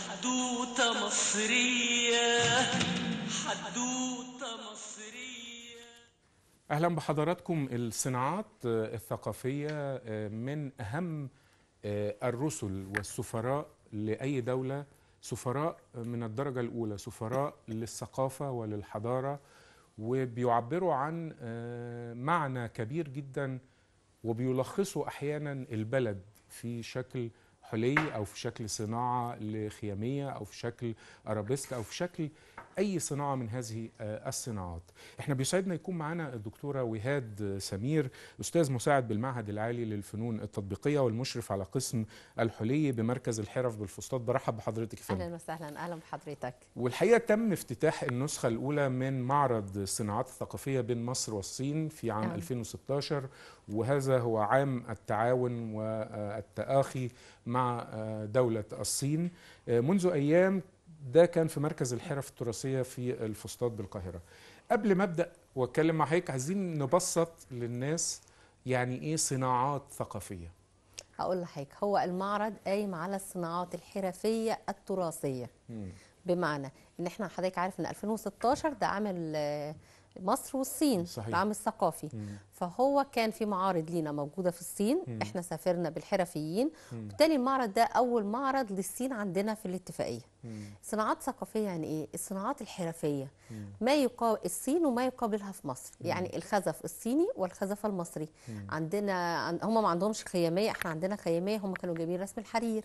حدوتة مصرية حدوتة مصرية أهلا بحضراتكم الصناعات آه، الثقافية آه، من أهم آه، الرسل والسفراء لأي دولة سفراء من الدرجة الأولى سفراء للثقافة وللحضارة وبيعبروا عن معنى كبير جدا وبيلخصوا أحيانا البلد في شكل حلي او في شكل صناعه لخياميه او في شكل ارابيسك او في شكل اي صناعه من هذه آه، الصناعات احنا بيسعدنا يكون معانا الدكتوره وهاد آه، سمير استاذ مساعد بالمعهد العالي للفنون التطبيقيه والمشرف على قسم الحلي بمركز الحرف بالفسطاط برحب بحضرتك فيه. اهلا وسهلا اهلا بحضرتك والحقيقه تم افتتاح النسخه الاولى من معرض الصناعات الثقافيه بين مصر والصين في عام نعم. أهلا. 2016 وهذا هو عام التعاون والتآخي مع آه، دولة الصين آه، منذ أيام ده كان في مركز الحرف التراثية في الفسطاط بالقاهرة قبل ما أبدأ وأتكلم مع حضرتك عايزين نبسط للناس يعني إيه صناعات ثقافية هقول لحضرتك هو المعرض قايم على الصناعات الحرفية التراثية م. بمعنى ان احنا حضرتك عارف ان 2016 ده عامل آه، مصر والصين صحيح. العام الثقافي مم. فهو كان في معارض لينا موجوده في الصين مم. احنا سافرنا بالحرفيين وبالتالي المعرض ده اول معرض للصين عندنا في الاتفاقيه صناعات ثقافيه يعني ايه الصناعات الحرفيه ما يقابل الصين وما يقابلها في مصر يعني الخزف الصيني والخزف المصري عندنا هم ما عندهمش خياميه احنا عندنا خياميه هم كانوا جايبين رسم الحرير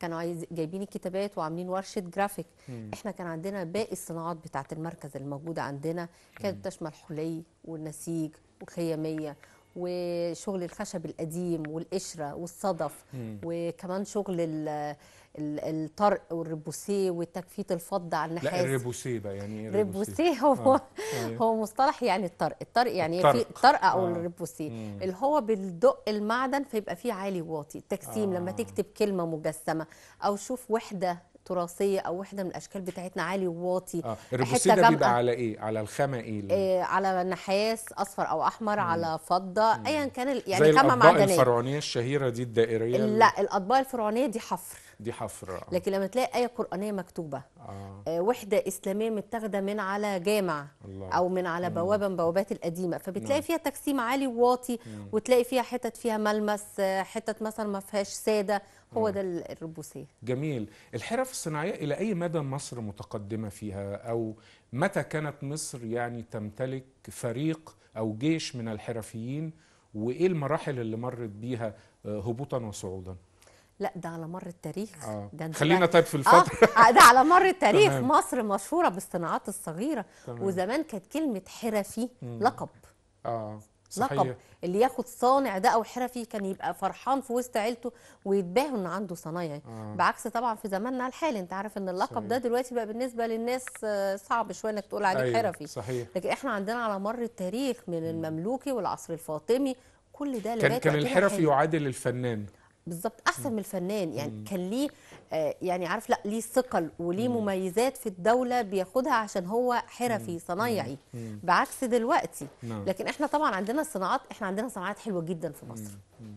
كانوا جايبين الكتابات وعاملين ورشه جرافيك احنا كان عندنا باقي الصناعات بتاعه المركز الموجوده عندنا كانت تشمل حلي والنسيج وخياميه وشغل الخشب القديم والقشره والصدف مم. وكمان شغل الطرق والريبوسيه وتكفيت الفضه على النحاس لا الريبوسيه بقى يعني ايه الريبوسيه هو آه،, آه. هو مصطلح يعني الطرق الطرق يعني الطرق. في الطرق او آه. الريبوسيه اللي هو بتدق المعدن فيبقى فيه عالي واطي التجسيم آه. لما تكتب كلمه مجسمه او شوف وحده تراثيه او وحده من الاشكال بتاعتنا عالي وواطي اه الريبوسيل ده بيبقى على ايه على الخامه ايه إيه؟ على نحاس اصفر او احمر مم. على فضه ايا كان يعني زي خامه معدنيه الفرعونيه الشهيره دي الدائريه لا الاطباق الفرعونيه دي حفر دي حفر آه. لكن لما تلاقي ايه قرانيه مكتوبه آه. آه وحده اسلاميه متاخده من على جامع الله. او من على بوابه من بوابات القديمه فبتلاقي مم. فيها تجسيم عالي وواطي مم. وتلاقي فيها حتت فيها ملمس آه، حتت مثلا ما فيهاش ساده هو نعم. ده الربوسية جميل الحرف الصناعيه الى اي مدى مصر متقدمه فيها او متى كانت مصر يعني تمتلك فريق او جيش من الحرفيين وايه المراحل اللي مرت بيها آه، هبوطا وصعودا لا ده على مر التاريخ آه. ده خلينا طيب في الفتره آه،, آه ده على مر التاريخ تمام. مصر مشهوره بالصناعات الصغيره تمام. وزمان كانت كلمه حرفي لقب اه صحيح. لقب اللي ياخد صانع ده او حرفي كان يبقى فرحان في وسط عيلته ويتباهوا ان عنده صنايعي آه. بعكس طبعا في زماننا الحالي انت عارف ان اللقب صحيح. ده دلوقتي بقى بالنسبه للناس آه، صعب شويه انك تقول عليه أيوه. حرفي صحيح. لكن احنا عندنا على مر التاريخ من المملوكي والعصر الفاطمي كل ده كان كان الحرفي يعادل الفنان بالظبط احسن من الفنان يعني مم. كان ليه آه، يعني عارف لا ليه ثقل وليه مم. مميزات في الدوله بياخدها عشان هو حرفي صنايعي بعكس دلوقتي مم. نعم. لكن احنا طبعا عندنا الصناعات احنا عندنا صناعات حلوه جدا في مصر مم.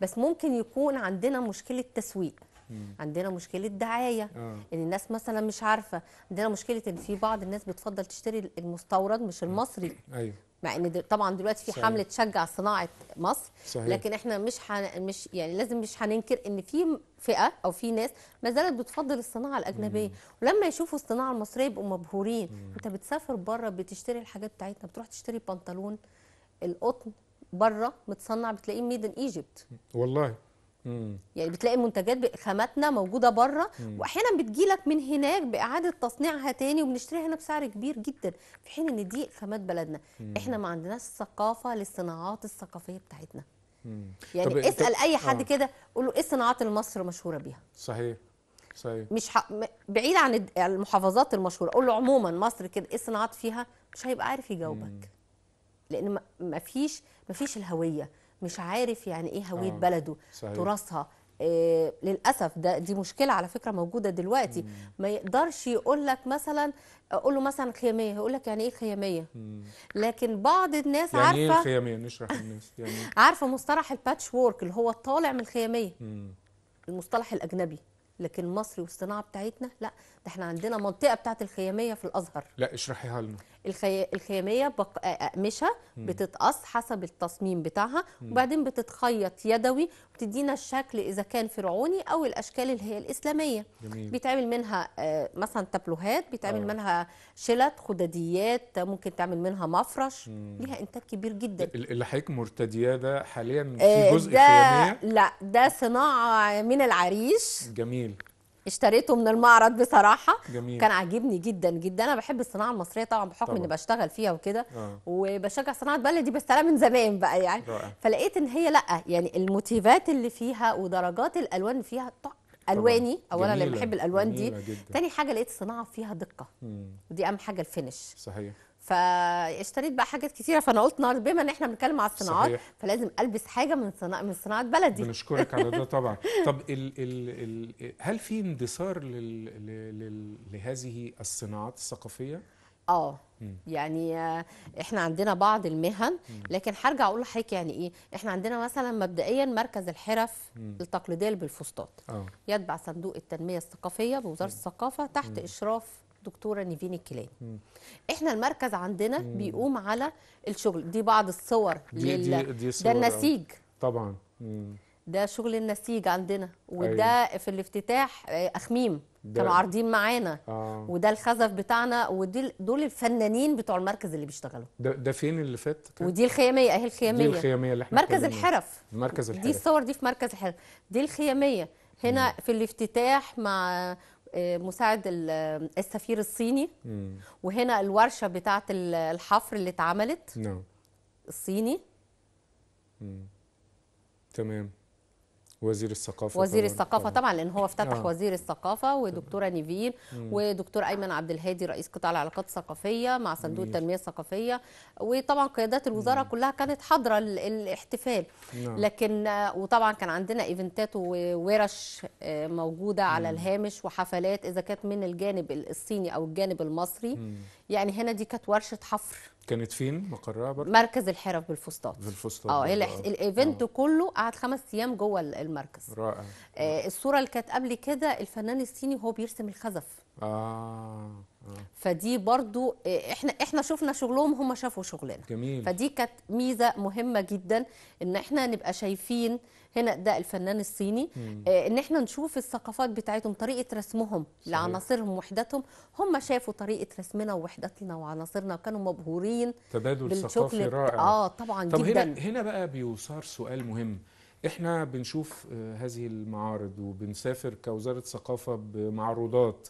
بس ممكن يكون عندنا مشكله تسويق مم. عندنا مشكله دعايه آه. ان الناس مثلا مش عارفه عندنا مشكله ان في بعض الناس بتفضل تشتري المستورد مش المصري ايوه مع ان دل... طبعا دلوقتي في صحيح. حمله تشجع صناعه مصر صحيح. لكن احنا مش حن... مش يعني لازم مش هننكر ان في فئه او في ناس ما زالت بتفضل الصناعه الاجنبيه مم. ولما يشوفوا الصناعه المصريه يبقوا مبهورين مم. انت بتسافر بره بتشتري الحاجات بتاعتنا بتروح تشتري بنطلون القطن بره متصنع بتلاقيه ميدن ايجيبت والله مم. يعني بتلاقي منتجات خاماتنا موجوده بره واحيانا بتجيلك من هناك باعاده تصنيعها تاني وبنشتريها هنا بسعر كبير جدا في حين ان دي خامات بلدنا مم. احنا ما عندناش ثقافه للصناعات الثقافيه بتاعتنا مم. يعني اسال اي حد آه. كده قول له ايه الصناعات اللي مصر مشهوره بيها صحيح صحيح مش ح... بعيد عن المحافظات المشهوره قول له عموما مصر كده ايه الصناعات فيها مش هيبقى عارف يجاوبك مم. لان ما فيش ما فيش الهويه مش عارف يعني ايه هويه آه. بلده صحيح. تراثها آه، للاسف ده دي مشكله على فكره موجوده دلوقتي مم. ما يقدرش يقول لك مثلا اقول له مثلا خياميه هيقول لك يعني ايه خياميه لكن بعض الناس يعني إيه عارفه يعني ايه الخياميه نشرح للناس يعني عارفه مصطلح الباتش وورك اللي هو الطالع من الخياميه مم. المصطلح الاجنبي لكن مصري والصناعه بتاعتنا لا ده احنا عندنا منطقه بتاعت الخياميه في الازهر لا اشرحيها لنا الخياميه بق... اقمشه بتتقص حسب التصميم بتاعها وبعدين بتتخيط يدوي بتدينا الشكل اذا كان فرعوني او الاشكال اللي هي الاسلاميه جميل. بيتعمل منها آه، مثلا تابلوهات بيتعمل آه. منها شلت خداديات ممكن تعمل منها مفرش مم. ليها انتاج كبير جدا اللي حضرتك مرتدياه ده حاليا في آه، جزء ده خياميه لا ده صناعه من العريش جميل اشتريته من المعرض بصراحه جميل. كان عاجبني جدا جدا انا بحب الصناعه المصريه طبعا بحكم اني بشتغل فيها وكده آه. وبشجع صناعه بلدي بس انا من زمان بقى يعني رائع. فلقيت ان هي لا يعني الموتيفات اللي فيها ودرجات الالوان فيها فيها الواني اولا انا بحب الالوان دي جداً. تاني حاجه لقيت الصناعه فيها دقه مم. ودي اهم حاجه الفينش صحيح فاشتريت بقى حاجات كتيره فانا قلت نهارده بما ان احنا بنتكلم على الصناعات صحيح. فلازم البس حاجه من صناعه من صناعه بلدي بنشكرك على ده طبعا طب الـ الـ الـ هل في اندثار لهذه الصناعات الثقافيه اه يعني احنا عندنا بعض المهن لكن هرجع اقول لحضرتك يعني ايه احنا عندنا مثلا مبدئيا مركز الحرف التقليديه بالفسطاط آه. يتبع صندوق التنميه الثقافيه بوزاره الثقافه تحت اشراف دكتوره نيفين الكيلاني احنا المركز عندنا مم. بيقوم على الشغل دي بعض الصور دي لل... دي دي ده آه. النسيج طبعا مم. ده شغل النسيج عندنا أيوه. وده أيوة. في الافتتاح آه، اخميم كانوا عارضين معانا آه. وده الخزف بتاعنا ودي دول الفنانين بتوع المركز اللي بيشتغلوا ده ده فين اللي فات كان؟ ودي الخياميه اهي الخياميه دي الخياميه اللي احنا مركز الحرف مركز الحرف دي الصور دي في مركز الحرف دي الخياميه هنا مم. في الافتتاح مع مساعد السفير الصيني وهنا الورشه بتاعه الحفر اللي اتعملت نعم الصيني تمام وزير الثقافه وزير طبعاً الثقافه طبعا, لان هو افتتح آه. وزير الثقافه ودكتوره نيفيل ودكتور ايمن عبد الهادي رئيس قطاع العلاقات الثقافيه مع صندوق التنميه الثقافيه وطبعا قيادات الوزاره مم. كلها كانت حاضره الاحتفال نعم. لكن وطبعا كان عندنا ايفنتات وورش آه، موجوده على مم. الهامش وحفلات اذا كانت من الجانب الصيني او الجانب المصري مم. يعني هنا دي كانت ورشه حفر كانت فين مقرها برضه؟ مركز الحرف بالفسطاط بالفسطاط اه الايفنت آه. كله قعد خمس ايام جوه المركز رائع آه الصوره اللي كانت قبل كده الفنان الصيني وهو بيرسم الخزف اه فدي برضو احنا احنا شفنا شغلهم هم شافوا شغلنا جميل. فدي كانت ميزه مهمه جدا ان احنا نبقى شايفين هنا ده الفنان الصيني مم. آه، ان احنا نشوف الثقافات بتاعتهم طريقه رسمهم صحيح. لعناصرهم وحدتهم هم شافوا طريقه رسمنا ووحدتنا وعناصرنا وكانوا مبهورين تبادل ثقافي رائع اه طبعا طب جدا هنا هنا بقى بيثار سؤال مهم احنا بنشوف آه، هذه المعارض وبنسافر كوزاره ثقافه بمعروضات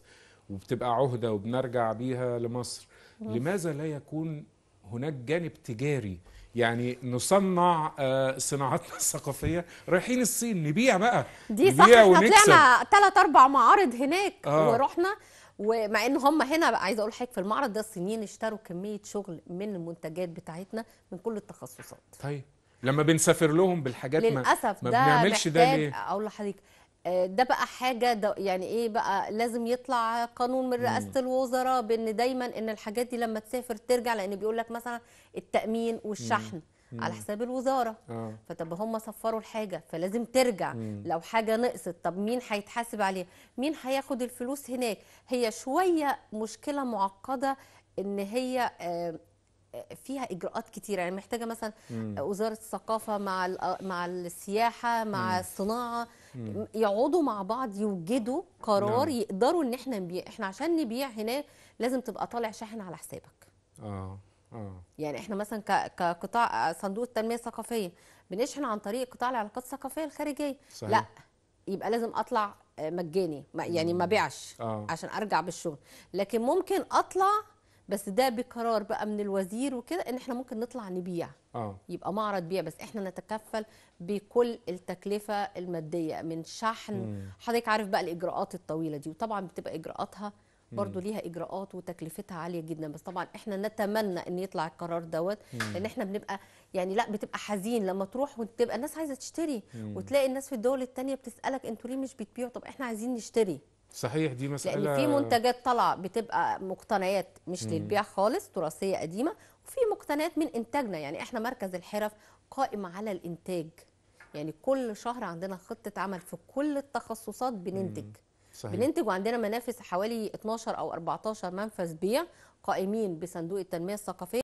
وبتبقى عهده وبنرجع بيها لمصر لماذا لا يكون هناك جانب تجاري يعني نصنع آه، صناعاتنا الثقافيه رايحين الصين نبيع بقى دي نبيع صح احنا طلعنا ثلاث اربع معارض هناك آه. ورحنا ومع ان هم هنا بقى عايزه اقول حاجة في المعرض ده الصينيين اشتروا كميه شغل من المنتجات بتاعتنا من كل التخصصات طيب لما بنسافر لهم بالحاجات للأسف ما, ما بنعملش ده ليه اقول لحضرتك آه، ده بقى حاجه ده يعني ايه بقى لازم يطلع قانون من رئاسه الوزراء بان دايما ان الحاجات دي لما تسافر ترجع لان بيقول لك مثلا التامين والشحن مم. على حساب الوزاره آه. فطب هم سفروا الحاجه فلازم ترجع مم. لو حاجه نقصت طب مين هيتحاسب عليها مين هياخد الفلوس هناك هي شويه مشكله معقده ان هي آه, آه، فيها اجراءات كتير يعني محتاجه مثلا مم. وزاره الثقافه مع آه، مع السياحه مع مم. الصناعه يقعدوا مع بعض يوجدوا قرار نعم. يقدروا ان احنا نبيع احنا عشان نبيع هنا لازم تبقى طالع شاحن على حسابك اه اه يعني احنا مثلا كقطاع صندوق التنميه الثقافيه بنشحن عن طريق قطاع العلاقات الثقافيه الخارجيه صحيح. لا يبقى لازم اطلع مجاني يعني ما بيعش آه. عشان ارجع بالشغل لكن ممكن اطلع بس ده بقرار بقى من الوزير وكده ان احنا ممكن نطلع نبيع آه. يبقى معرض بيع بس احنا نتكفل بكل التكلفه الماديه من شحن حضرتك عارف بقى الاجراءات الطويله دي وطبعا بتبقى اجراءاتها برضه ليها اجراءات وتكلفتها عاليه جدا بس طبعا احنا نتمنى ان يطلع القرار دوت لان احنا بنبقى يعني لا بتبقى حزين لما تروح وتبقى الناس عايزه تشتري وتلاقي الناس في الدول الثانيه بتسالك انتوا ليه مش بتبيعوا طب احنا عايزين نشتري صحيح دي مسألة لأن في منتجات طالعة بتبقى مقتنيات مش للبيع خالص تراثية قديمة وفي مقتنيات من إنتاجنا يعني إحنا مركز الحرف قائم على الإنتاج يعني كل شهر عندنا خطة عمل في كل التخصصات بننتج صحيح. بننتج وعندنا منافس حوالي 12 أو 14 منفذ بيع قائمين بصندوق التنمية الثقافية